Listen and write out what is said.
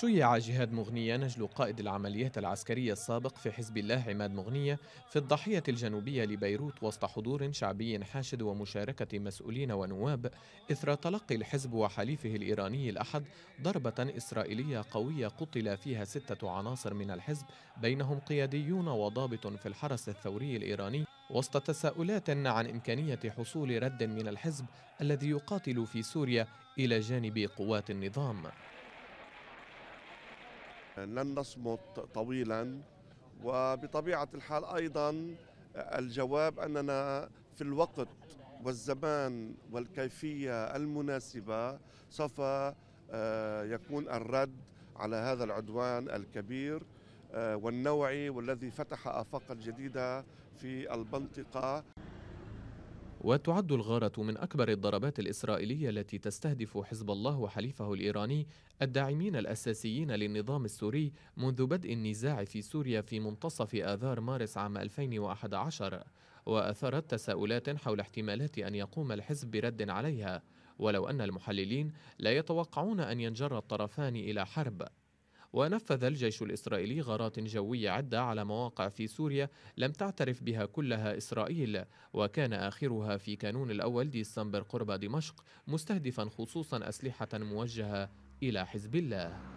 شيع جهاد مغنية نجل قائد العمليات العسكرية السابق في حزب الله عماد مغنية في الضاحية الجنوبية لبيروت وسط حضور شعبي حاشد ومشاركة مسؤولين ونواب إثر تلقي الحزب وحليفه الإيراني الأحد ضربة إسرائيلية قوية قتل فيها ستة عناصر من الحزب بينهم قياديون وضابط في الحرس الثوري الإيراني وسط تساؤلات عن إمكانية حصول رد من الحزب الذي يقاتل في سوريا إلى جانب قوات النظام لن نصمت طويلا وبطبيعة الحال أيضا الجواب أننا في الوقت والزمان والكيفية المناسبة سوف آه، يكون الرد على هذا العدوان الكبير آه، والنوعي والذي فتح آفاقا جديدة في المنطقة وتعد الغارة من أكبر الضربات الإسرائيلية التي تستهدف حزب الله وحليفه الإيراني الداعمين الأساسيين للنظام السوري منذ بدء النزاع في سوريا في منتصف آذار مارس عام 2011 وأثارت تساؤلات حول احتمالات أن يقوم الحزب برد عليها ولو أن المحللين لا يتوقعون أن ينجر الطرفان إلى حرب ونفذ الجيش الإسرائيلي غارات جوية عدة على مواقع في سوريا لم تعترف بها كلها إسرائيل وكان آخرها في كانون الأول ديسمبر قرب دمشق مستهدفا خصوصا أسلحة موجهة إلى حزب الله